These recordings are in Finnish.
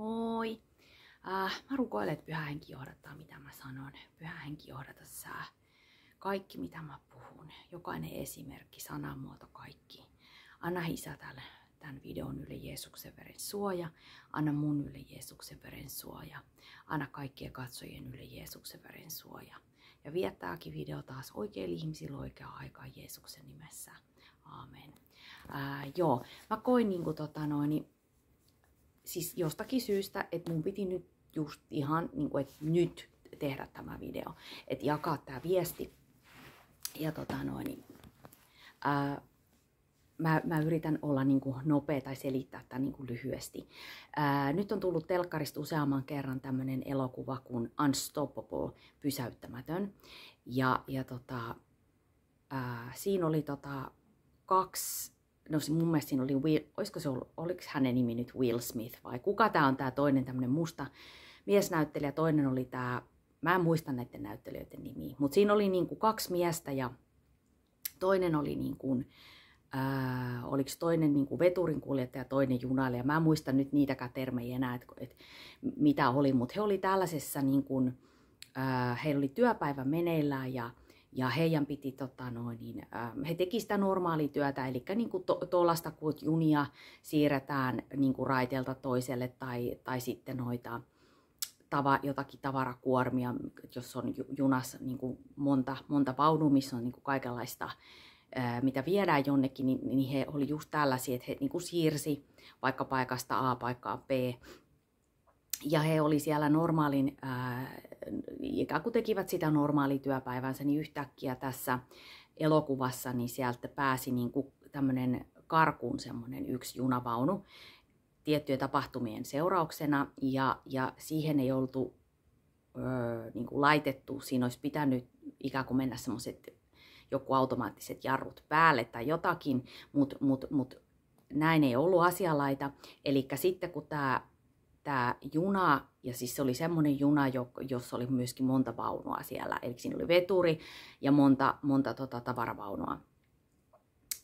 Moi! Äh, mä rukoilen, että pyhä henki johdattaa, mitä mä sanon. Pyhä henki johdata sä. Kaikki, mitä mä puhun. Jokainen esimerkki, sanamuoto, kaikki. Anna isä tälle tämän videon yli Jeesuksen veren suoja. Anna mun yli Jeesuksen veren suoja. Anna kaikkien katsojien yli Jeesuksen veren suoja. Ja viettääkin video taas oikein ihmisillä oikeaa aikaa Jeesuksen nimessä. Aamen. Ää, joo, mä koin niinku tota noin, niin siis jostakin syystä, että mun piti nyt just ihan, niin kuin, että nyt tehdä tämä video, että jakaa tämä viesti. Ja tota noin, niin, ää, mä, mä yritän olla niin kuin nopea tai selittää tämän niin kuin lyhyesti. Ää, nyt on tullut telkkarista useamman kerran tämmöinen elokuva kuin Unstoppable, pysäyttämätön. Ja, ja tota, ää, siinä oli tota, kaksi no se, mun mielestä siinä oli, Will, olisiko se ollut, oliko hänen nimi nyt Will Smith vai kuka tämä on tämä toinen tämmöinen musta miesnäyttelijä, toinen oli tämä, mä en muista näiden näyttelijöiden nimi, mutta siinä oli niinku kaksi miestä ja toinen oli niin kuin, äh, oliko toinen niin veturin kuljettaja, toinen junailija. Mä en muista nyt niitäkään termejä enää, että et, mitä oli, mutta he oli tällaisessa, niin kuin, äh, heillä oli työpäivä meneillään ja ja heidän piti, tota noin, niin, ähm, he teki sitä työtä, eli niin tuollaista, to, kun junia siirretään niin kuin raiteelta toiselle tai, tai sitten noita tava, jotakin tavarakuormia, jos on junassa niin kuin monta, monta vaunua, missä on niin kuin kaikenlaista, äh, mitä viedään jonnekin, niin, niin he oli just tällaisia, että he niin kuin siirsi vaikka paikasta A paikkaan B ja he oli siellä normaalin, ää, äh, ikään kuin tekivät sitä normaalityöpäivänsä, niin yhtäkkiä tässä elokuvassa niin sieltä pääsi niin tämmöinen karkuun semmoinen yksi junavaunu tiettyjen tapahtumien seurauksena ja, ja siihen ei oltu ö, niin kuin laitettu, siinä olisi pitänyt ikään kuin mennä semmoiset joku automaattiset jarrut päälle tai jotakin, mutta mut, mut, näin ei ollut asialaita. Eli sitten kun tämä tämä juna, ja siis se oli semmoinen juna, jossa oli myöskin monta vaunua siellä, eli siinä oli veturi ja monta, monta tota, tavaravaunua.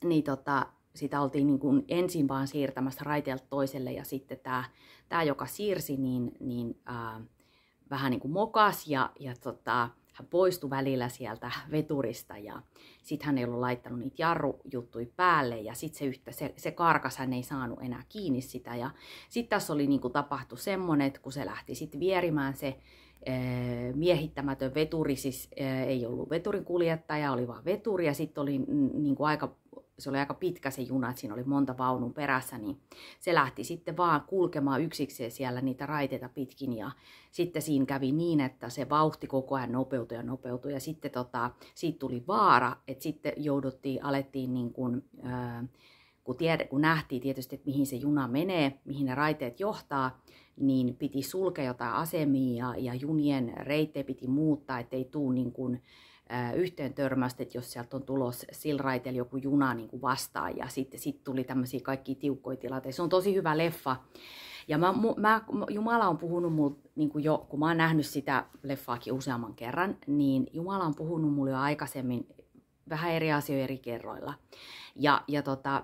Niin tota, sitä oltiin niin kuin ensin vaan siirtämässä raiteelta toiselle ja sitten tämä, tämä joka siirsi, niin, niin ää, vähän niin kuin mokas ja, ja tota, hän poistui välillä sieltä veturista ja sitten hän ei ollut laittanut niitä jarrujuttuja päälle ja sitten se, yhtä, se, se karkas, hän ei saanut enää kiinni sitä. Ja sitten tässä oli niin kuin tapahtu semmoinen, että kun se lähti sitten vierimään se eh, miehittämätön veturi, siis eh, ei ollut veturin kuljettaja, oli vaan veturi ja sitten oli niin kuin aika se oli aika pitkä se juna, että siinä oli monta vaunun perässä, niin se lähti sitten vaan kulkemaan yksikseen siellä niitä raiteita pitkin ja sitten siinä kävi niin, että se vauhti koko ajan nopeutui ja nopeutui ja sitten tota, siitä tuli vaara, että sitten jouduttiin, alettiin niin kuin, ää, kun, tied, kun nähtiin tietysti, että mihin se juna menee, mihin ne raiteet johtaa, niin piti sulkea jotain asemia ja, ja junien reittejä piti muuttaa, ettei tuu niin kuin, yhteen törmästä, että jos sieltä on tulos silraitel joku juna niin kuin vastaan ja sitten sit tuli tämmöisiä kaikki tiukkoja tilanteita. Se on tosi hyvä leffa. Ja mä, mä, Jumala on puhunut mulle niin kuin jo, kun mä oon nähnyt sitä leffaakin useamman kerran, niin Jumala on puhunut mulle jo aikaisemmin vähän eri asioita eri kerroilla. Ja, ja tota,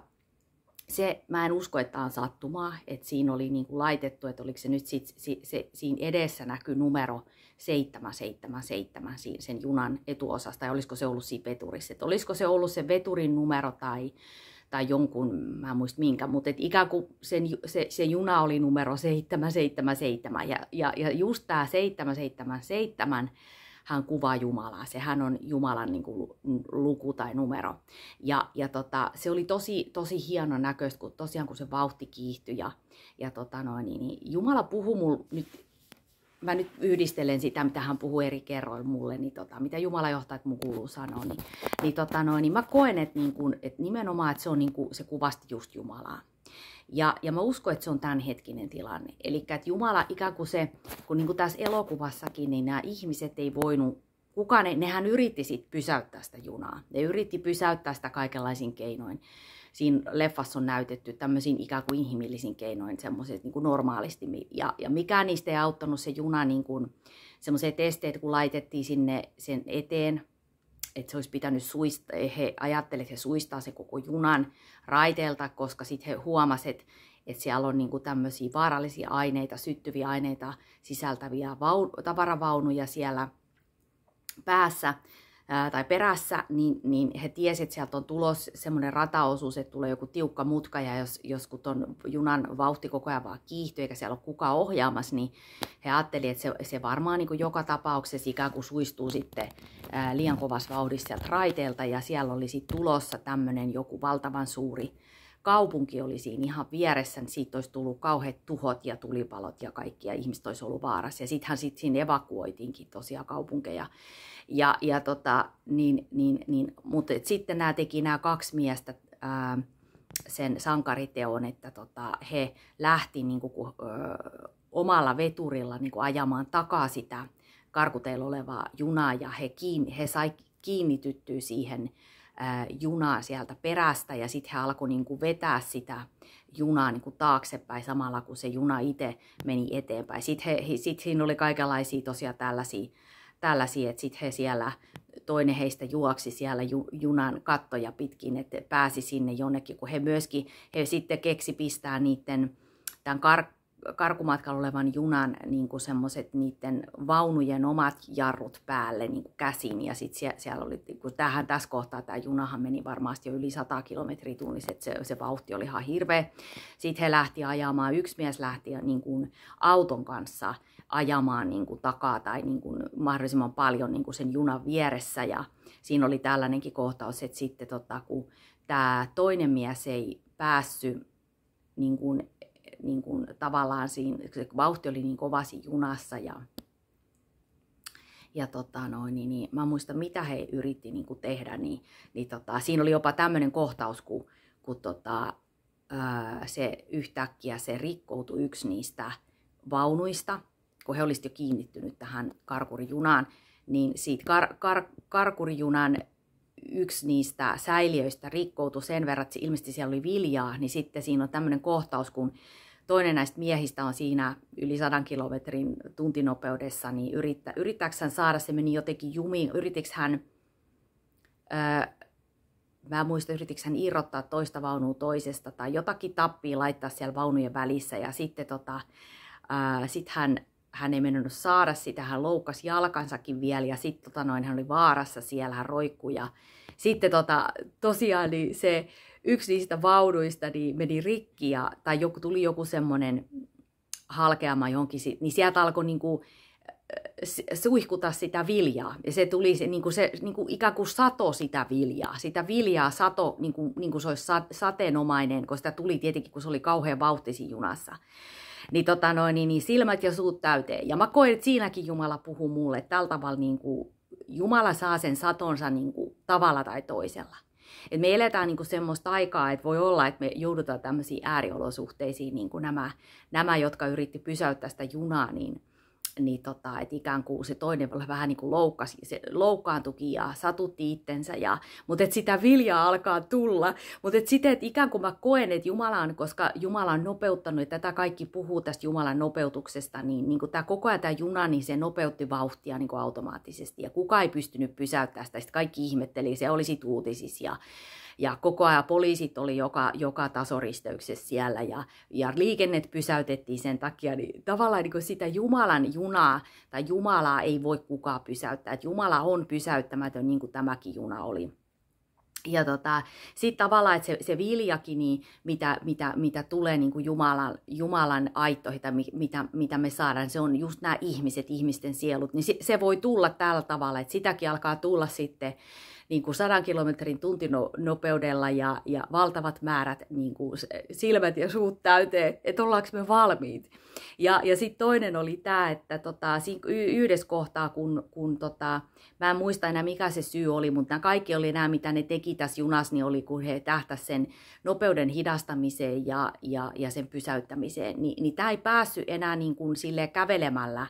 se, mä en usko, että on sattumaa, että siinä oli niin kuin laitettu, että oliko se nyt sit, se, se, siinä edessä näkyy numero 777 sen junan etuosasta, ja olisiko se ollut siinä veturissa, että olisiko se ollut se veturin numero tai, tai jonkun, mä en muista minkä, mutta et ikään kuin sen, se, se juna oli numero 777, ja, ja, ja just tämä 777, hän kuvaa Jumalaa. Sehän on Jumalan niin kuin, luku tai numero. Ja, ja tota, se oli tosi, tosi hieno näköistä, kun tosiaan kun se vauhti kiihtyi. Ja, ja tota noin, niin, niin Jumala puhuu mulle nyt mä nyt yhdistelen sitä, mitä hän puhuu eri kerroin mulle, niin tota, mitä Jumala johtaa, että mun kuuluu sanoa, niin, niin, tota noin, niin mä koen, että, niin kun, että nimenomaan että se, on niin kun, se kuvasti just Jumalaa. Ja, ja mä uskon, että se on tämänhetkinen tilanne. Eli että Jumala ikään kuin se, kun niin kuin tässä elokuvassakin, niin nämä ihmiset ei voinut, kukaan, ne, nehän yritti sit pysäyttää sitä junaa. Ne yritti pysäyttää sitä kaikenlaisin keinoin. Siinä leffassa on näytetty tämmöisiin ikään kuin inhimillisin keinoin, semmoiset niin kuin normaalisti. Ja, ja mikään niistä ei auttanut se juna, niin kuin, semmoiset esteet, kun laitettiin sinne sen eteen, että se olisi pitänyt suistaa, he ajattelivat, että he suistaa se koko junan raiteelta, koska sitten he huomasivat, että, siellä on niinku tämmöisiä vaarallisia aineita, syttyviä aineita sisältäviä vaunu, tavaravaunuja siellä päässä ää, tai perässä, niin, niin he tiesivät, että sieltä on tulos semmoinen rataosuus, että tulee joku tiukka mutka ja jos, jos kun ton junan vauhti koko ajan vaan kiihtyy eikä siellä ole kukaan ohjaamassa, niin he ajattelivat, että se, se varmaan niin kuin joka tapauksessa ikään kuin suistuu sitten ää, liian kovassa vauhdissa sieltä raiteelta ja siellä oli sitten tulossa tämmöinen joku valtavan suuri kaupunki oli siinä ihan vieressä, niin siitä olisi tullut kauheat tuhot ja tulipalot ja kaikki, ja ihmiset olisi ollut vaarassa. Ja sittenhän sit siinä evakuoitiinkin tosiaan kaupunkeja. Ja, ja tota, niin, niin, niin, mutta sitten nämä teki nämä kaksi miestä, ää, sen sankariteon, että tota, he lähti niin kuin, kun, ö, omalla veturilla niin kuin ajamaan takaa sitä karkuteilla olevaa junaa ja he, kiin he sai kiinnityttyä siihen junaa sieltä perästä ja sitten he alkoi niin kuin vetää sitä junaa niin kuin taaksepäin samalla kun se juna itse meni eteenpäin. Sitten sit siinä oli kaikenlaisia tosiaan tällaisia, tällaisia että sitten he siellä, toinen heistä juoksi siellä ju, junan kattoja pitkin, että pääsi sinne jonnekin, kun he myöskin, he sitten keksi pistää niiden tämän kar- karkumatkalla olevan junan niin kuin semmoset niiden vaunujen omat jarrut päälle niin kuin käsin. Ja sitten siellä, siellä oli, niin kun tähän tässä kohtaa tämä junahan meni varmasti jo yli 100 kilometriä tunnissa, että se, se vauhti oli ihan hirveä. Sitten he lähti ajamaan, yksi mies lähti niin kuin auton kanssa ajamaan niin kuin takaa tai niin kuin mahdollisimman paljon niin kuin sen junan vieressä. Ja siinä oli tällainenkin kohtaus, että sitten tota, kun tämä toinen mies ei päässyt niin kuin niin kuin, tavallaan siinä, se vauhti oli niin kova siinä junassa ja, ja tota noin, niin, niin, mä muistan mitä he yritti niin kuin tehdä, niin, niin tota, siinä oli jopa tämmöinen kohtaus, kun, kun tota, se yhtäkkiä se rikkoutui yksi niistä vaunuista, kun he olisivat jo kiinnittynyt tähän karkurijunaan, niin siitä kar, kar, karkurijunan yksi niistä säiliöistä rikkoutui sen verran, että ilmeisesti siellä oli viljaa, niin sitten siinä on tämmöinen kohtaus, kun toinen näistä miehistä on siinä yli sadan kilometrin tuntinopeudessa, niin yrittä, yrittääkö hän saada se meni jotenkin jumiin, yritikö hän, öö, mä muistan, yritikö hän irrottaa toista vaunua toisesta tai jotakin tappia laittaa siellä vaunujen välissä ja sitten tota, öö, sit hän, hän ei mennyt saada sitä, hän loukkasi jalkansakin vielä ja sitten tota noin, hän oli vaarassa siellä, hän roikkui ja sitten tota, tosiaan niin se, yksi niistä vauduista niin meni rikki ja, tai joku, tuli joku semmoinen halkeama johonkin, niin sieltä alkoi niin kuin, äh, suihkuta sitä viljaa. Ja se tuli se, niin kuin se niin kuin ikään kuin sato sitä viljaa. Sitä viljaa sato, niin kuin, niin kuin se olisi sateenomainen, kun sitä tuli tietenkin, kun se oli kauhean vauhtisin junassa. Niin, tota noin, niin, niin silmät ja suut täyteen. Ja mä koen, että siinäkin Jumala puhuu mulle. Tällä tavalla niin kuin, Jumala saa sen satonsa niin kuin, tavalla tai toisella. Et me eletään niin semmoista aikaa, että voi olla, että me joudutaan tämmöisiin ääriolosuhteisiin, niin kuin nämä, nämä, jotka yritti pysäyttää sitä junaa, niin – niin tota, et ikään kuin se toinen vähän niin kuin loukkasi, se loukkaantuki ja satutti itsensä, ja, mutta et sitä viljaa alkaa tulla. Mutta et sitten, että ikään kuin mä koen, että Jumala on, koska Jumala on nopeuttanut, että tätä kaikki puhuu tästä Jumalan nopeutuksesta, niin, niin tämä koko ajan tämä juna, niin se nopeutti vauhtia niin automaattisesti, ja kuka ei pystynyt pysäyttämään sitä, sitten kaikki ihmetteli, se oli sitten uutisissa, ja ja koko ajan poliisit oli joka, joka tasoristeyksessä siellä ja, ja liikennet pysäytettiin sen takia, niin tavallaan niin sitä Jumalan junaa tai Jumalaa ei voi kukaan pysäyttää, että Jumala on pysäyttämätön niin kuin tämäkin juna oli. Ja tota, sitten tavallaan, että se, se viljakin, niin mitä, mitä, mitä tulee niin kuin Jumalan, Jumalan aittoihin mitä, mitä me saadaan, se on just nämä ihmiset, ihmisten sielut, niin se, se voi tulla tällä tavalla, että sitäkin alkaa tulla sitten niin kuin sadan kilometrin tuntinopeudella ja, ja valtavat määrät niin kuin silmät ja suut täyteen, että ollaanko me valmiit. Ja, ja sitten toinen oli tämä, että tota, yhdessä kohtaa, kun, kun tota, mä en muista enää mikä se syy oli, mutta nämä kaikki oli nämä, mitä ne teki tässä junassa, niin oli kun he tähtäsivät sen nopeuden hidastamiseen ja, ja, ja sen pysäyttämiseen. niin, niin tämä ei päässyt enää niin kuin sille kävelemällä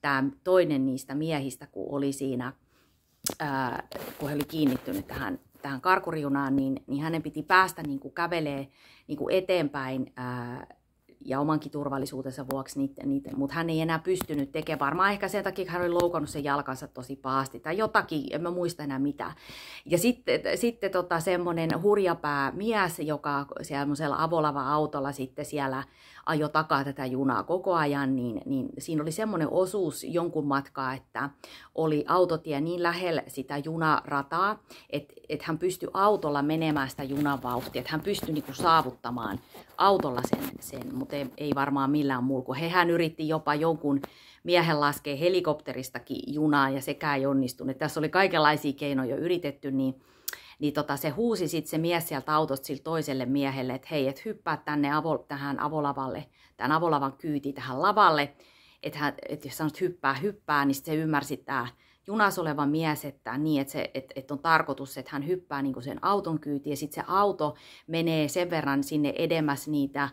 tämä toinen niistä miehistä, kun oli siinä – ää, kun he oli kiinnittynyt tähän, tähän karkuriunaan, niin, niin hänen piti päästä niin kuin kävelee niin kuin eteenpäin ää, ja omankin turvallisuutensa vuoksi, niiden, niiden, mutta hän ei enää pystynyt tekemään. Varmaan ehkä sen takia, hän oli loukannut sen jalkansa tosi pahasti tai jotakin, en mä muista enää mitä. Ja sitten, sitten tota, semmoinen hurjapää mies, joka siellä avolava autolla sitten siellä ajo takaa tätä junaa koko ajan, niin, niin siinä oli semmoinen osuus jonkun matkaa, että oli autotie niin lähellä sitä junarataa, että et hän pystyi autolla menemään sitä junan vauhtia, että hän pystyi niinku saavuttamaan autolla sen, sen mutta ei, ei varmaan millään muulla, kun hehän yritti jopa jonkun miehen laskea helikopteristakin junaa ja sekään ei onnistunut. Tässä oli kaikenlaisia keinoja yritetty, niin niin tota, se huusi sitten se mies sieltä autosta sille toiselle miehelle, että hei, et hyppää tänne avo, tähän avolavalle, tämän avolavan kyyti tähän lavalle, että et jos sanot hyppää, hyppää, niin se ymmärsi tämä junas oleva mies, että niin, että, se, että, että on tarkoitus, että hän hyppää niin sen auton kyytiin ja sitten se auto menee sen verran sinne edemmäs niitä ä,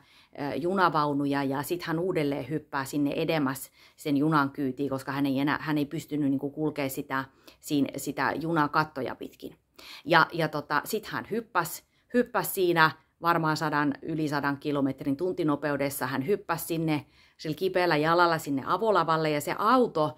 junavaunuja ja sitten hän uudelleen hyppää sinne edemmäs sen junan kyytiin, koska hän ei, enää, hän ei pystynyt niin kulkemaan sitä, siinä, sitä junakattoja pitkin. Ja, ja tota, sitten hän hyppäsi hyppäs siinä varmaan sadan, yli sadan kilometrin tuntinopeudessa. Hän hyppäsi sinne sillä kipeällä jalalla sinne avolavalle ja se auto,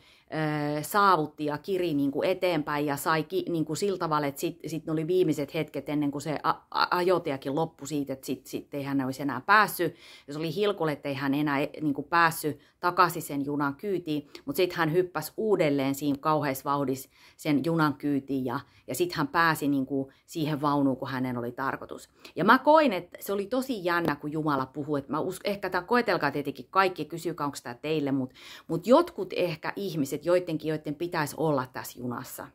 saavutti ja kiri niin kuin eteenpäin ja sai niin kuin sillä tavalla, että sitten sit oli viimeiset hetket ennen kuin se ajotiakin loppu siitä, että sitten sit ei hän olisi enää päässyt. Jos oli hilkulle, että ei hän enää e, niin kuin päässyt takaisin sen junan kyytiin, mutta sitten hän hyppäsi uudelleen siinä kauheassa vauhdissa sen junan kyytiin ja, ja sitten hän pääsi niin kuin siihen vaunuun, kun hänen oli tarkoitus. Ja mä koin, että se oli tosi jännä, kun Jumala puhui, että mä uskon, ehkä tämä koetelkaa tietenkin kaikki, kysykää onko tämä teille, mutta mut jotkut ehkä ihmiset, ihmiset joidenkin, joiden pitäisi olla tässä junassa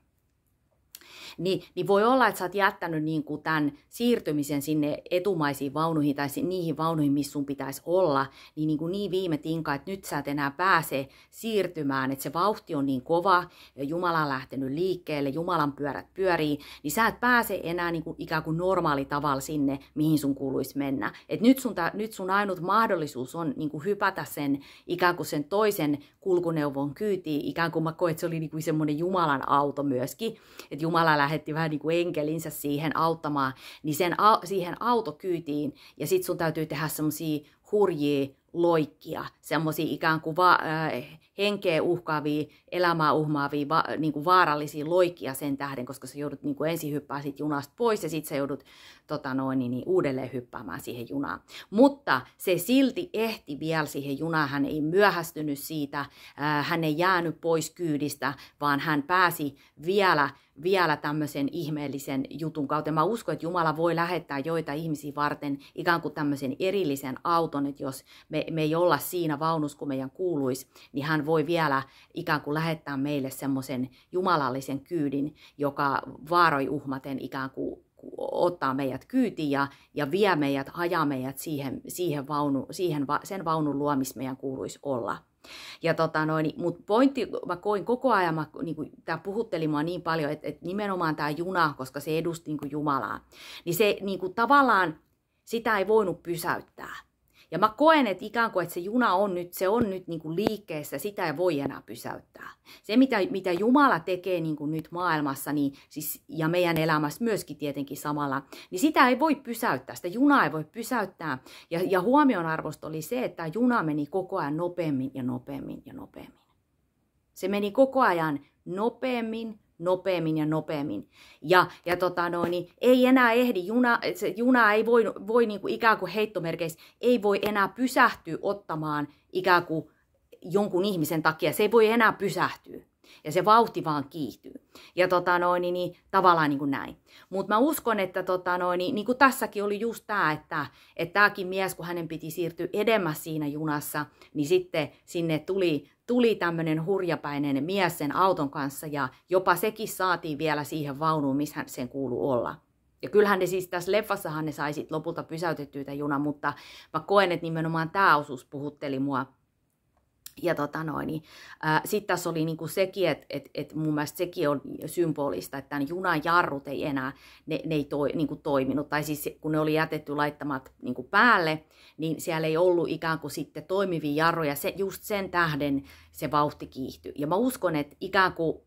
niin, niin voi olla, että sä oot jättänyt niin kuin tämän siirtymisen sinne etumaisiin vaunuihin tai niihin vaunuihin, missä sun pitäisi olla, niin, niin, kuin niin viime tinka, että nyt sä et enää pääse siirtymään, että se vauhti on niin kova, Jumala on lähtenyt liikkeelle, Jumalan pyörät pyörii, niin sä et pääse enää niin kuin ikään kuin normaali tavalla sinne, mihin sun kuuluisi mennä. Et nyt, sun, ta, nyt sun ainut mahdollisuus on niin kuin hypätä sen ikään kuin sen toisen kulkuneuvon kyytiin, ikään kuin mä koen, että se oli niin kuin semmoinen Jumalan auto myöskin, että Jumala lähetti vähän niin kuin enkelinsä siihen auttamaan, niin sen, siihen autokyytiin, ja sitten sun täytyy tehdä semmoisia hurjia loikkia, semmoisia ikään kuin va- äh, henkeä uhkaavia, elämää uhmaavia, va- niin kuin vaarallisia loikkia sen tähden, koska sä joudut niin kuin ensin hyppää sit junasta pois ja sitten sä joudut tota noin, niin, niin uudelleen hyppäämään siihen junaan. Mutta se silti ehti vielä siihen junaan, hän ei myöhästynyt siitä, äh, hän ei jäänyt pois kyydistä, vaan hän pääsi vielä vielä tämmöisen ihmeellisen jutun kautta. Mä uskon, että Jumala voi lähettää joita ihmisiä varten ikään kuin tämmöisen erillisen auton, että jos me me, ei olla siinä vaunus, kun meidän kuuluisi, niin hän voi vielä ikään kuin lähettää meille semmoisen jumalallisen kyydin, joka vaaroi uhmaten ikään kuin ottaa meidät kyytiin ja, ja vie meidät, ajaa meidät siihen, siihen, vaunu, siihen sen vaunun luo, missä meidän kuuluisi olla. Ja tota noin, mut pointti, mä koin koko ajan, niin kuin, tää puhutteli mua niin paljon, että että nimenomaan tämä juna, koska se edusti niin kuin Jumalaa, niin se niin kuin, tavallaan sitä ei voinut pysäyttää. Ja mä koen, että ikään kuin että se juna on nyt, se on nyt niin kuin liikkeessä, sitä ei voi enää pysäyttää. Se, mitä, mitä Jumala tekee niin kuin nyt maailmassa niin, siis, ja meidän elämässä myöskin tietenkin samalla, niin sitä ei voi pysäyttää, sitä junaa ei voi pysäyttää. Ja, ja huomionarvosta oli se, että juna meni koko ajan nopeammin ja nopeammin ja nopeammin. Se meni koko ajan nopeammin, nopeammin ja nopeammin. Ja, ja tota no, niin ei enää ehdi, juna, se juna ei voi, voi niin kuin ikään kuin heittomerkeissä, ei voi enää pysähtyä ottamaan ikään kuin jonkun ihmisen takia. Se ei voi enää pysähtyä. Ja se vauhti vaan kiihtyy. Ja tota noin, niin, niin, tavallaan niin kuin näin. Mutta mä uskon, että tota noin, niin, niin kuin tässäkin oli just tämä, että, että tämäkin mies, kun hänen piti siirtyä edemmäs siinä junassa, niin sitten sinne tuli, tuli tämmöinen hurjapäinen mies sen auton kanssa ja jopa sekin saatiin vielä siihen vaunuun, missä sen kuuluu olla. Ja kyllähän ne siis tässä leffassahan ne saisit lopulta pysäytettyä tämän junan, mutta mä koen, että nimenomaan tämä osuus puhutteli mua ja tota noin, niin, sitten tässä oli niinku sekin, että et, et mun mielestä sekin on symbolista, että tämän junan jarrut ei enää, ne, ne ei toi, niinku toiminut. Tai siis kun ne oli jätetty laittamat niinku päälle, niin siellä ei ollut ikään kuin sitten toimivia jarruja. Se, just sen tähden se vauhti kiihtyi. Ja mä uskon, että ikään kuin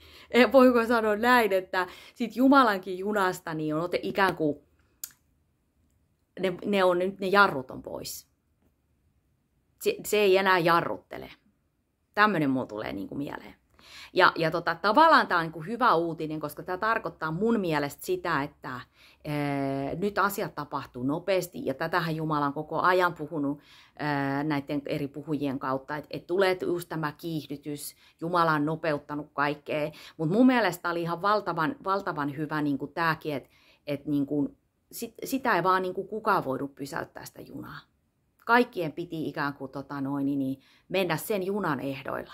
voiko sanoa näin, että sit Jumalankin junasta niin on ote ikään kuin ne, ne, on, ne jarrut on pois se, se ei enää jarruttele. Tämmöinen mulla tulee niin kuin mieleen. Ja, ja tota, tavallaan tämä on niin kuin hyvä uutinen, koska tämä tarkoittaa mun mielestä sitä, että ee, nyt asiat tapahtuu nopeasti. Ja tätähän Jumala on koko ajan puhunut ee, näiden eri puhujien kautta, että et tulee just tämä kiihdytys, Jumala on nopeuttanut kaikkea. Mutta mun mielestä oli ihan valtavan, valtavan hyvä niin tämäkin, että et, niin sit, sitä ei vaan niin kuin kukaan voidu pysäyttää sitä junaa kaikkien piti ikään kuin tota noin, niin, niin mennä sen junan ehdoilla.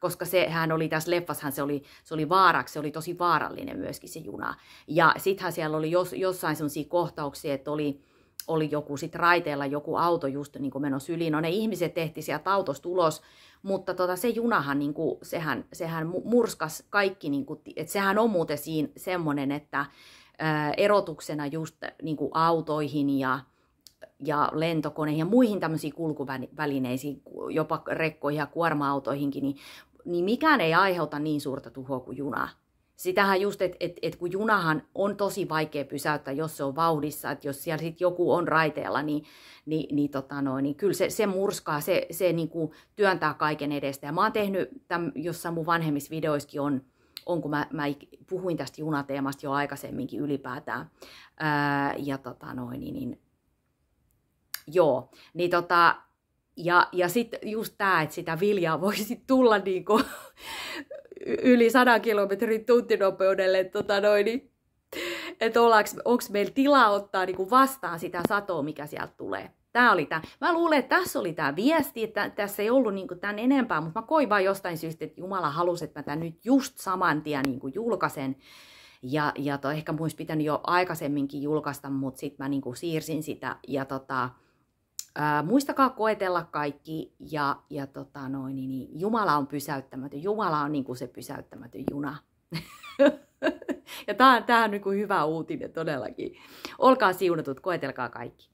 Koska se hän oli tässä leffassahan, se oli, se oli vaaraksi, se oli tosi vaarallinen myöskin se juna. Ja sittenhän siellä oli jos, jossain sellaisia kohtauksia, että oli, oli joku sit raiteella joku auto just niin kuin menossa yli. No ne ihmiset tehti sieltä autosta ulos, mutta tota, se junahan, niin kuin, sehän, sehän murskas kaikki, niin kuin, että sehän on muuten siinä semmoinen, että ää, erotuksena just niin kuin autoihin ja ja lentokoneihin ja muihin tämmöisiin kulkuvälineisiin, jopa rekkoihin ja kuorma-autoihinkin, niin, niin mikään ei aiheuta niin suurta tuhoa kuin juna. Sitähän just, että et, et kun junahan on tosi vaikea pysäyttää, jos se on vauhdissa, että jos siellä sitten joku on raiteella, niin, niin, niin, tota noin, niin kyllä se, se murskaa, se, se niin kuin työntää kaiken edestä. Ja mä oon tehnyt, tämän, jossa mun vanhemmissa videoissakin on, on, kun mä, mä puhuin tästä junateemasta jo aikaisemminkin ylipäätään. Ää, ja tota noin, niin, niin Joo, niin tota, ja, ja sitten just tämä, että sitä viljaa voisi tulla niinku yli 100 kilometrin tuntinopeudelle, tota noin, niin, että onko meillä tilaa ottaa niinku vastaan sitä satoa, mikä sieltä tulee. Tämä oli tämä. Mä luulen, että tässä oli tämä viesti, että tässä ei ollut niinku tämän enempää, mutta mä koin vain jostain syystä, että Jumala halusi, että mä tämän nyt just saman tien niinku julkaisen. Ja, ja to, ehkä mun olisi pitänyt jo aikaisemminkin julkaista, mutta sitten mä niinku siirsin sitä. Ja tota, Ää, muistakaa koetella kaikki ja, ja tota noin, niin, niin Jumala on pysäyttämätön. Jumala on niin kuin se pysäyttämätön juna. ja tämä on, tää on niin kuin hyvä uutinen todellakin. Olkaa siunatut, koetelkaa kaikki.